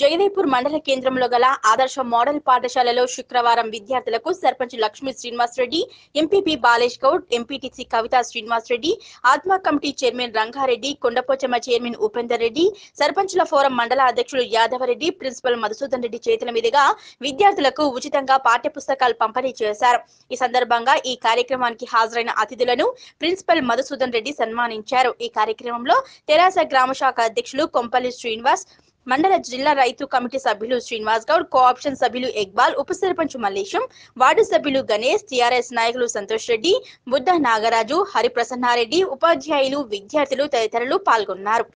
జగదీపూర్ మండల కేంద్రంలో గల ఆదర్శ మోడల్ పాఠశాలలో శుక్రవారం విద్యార్థులకు sarpanch Lakshmi Srinivasareddy MPP Balesh Goud MPTC Kavitha Srinivasareddy Atma committee chairman Rangareddy Kondapochamma chairman Upender Reddy సర్పంచ్ల ఫోరం మండల అధ్యక్షులు యాదవరెడ్డి ప్రిన్సిపల్ మధుసూదన్ రెడ్డి చేతుల మీదుగా విద్యార్థులకు ఉచితంగా పాఠ్యపుస్తకాలు పంపిణీ చేశారు ఈ సందర్భంగా ఈ కార్యక్రమానికి హాజరైన అతిథులను ప్రిన్సిపల్ మధుసూదన్ రెడ్డి సన్మానించారు ఈ కార్యక్రమంలో తెరాస గ్రామ శాఖ అధ్యక్షులు కొంపల్లి శ్రీనివాస్ మండల జిల్లా రైతు కమిటీ సభ్యులు శ్రీనివాస్ గౌడ్ కోఆప్షన్ సభ్యులు ఎక్బాల్ ఉప సర్పంచ్ మల్లేశం వార్డు సభ్యులు గణేష్ టీఆర్ఎస్ నాయకులు సంతోష్ రెడ్డి బుద్ధ నాగరాజు హరిప్రసన్నారెడ్డి ఉపాధ్యాయులు విద్యార్థులు తదితరులు పాల్గొన్నారు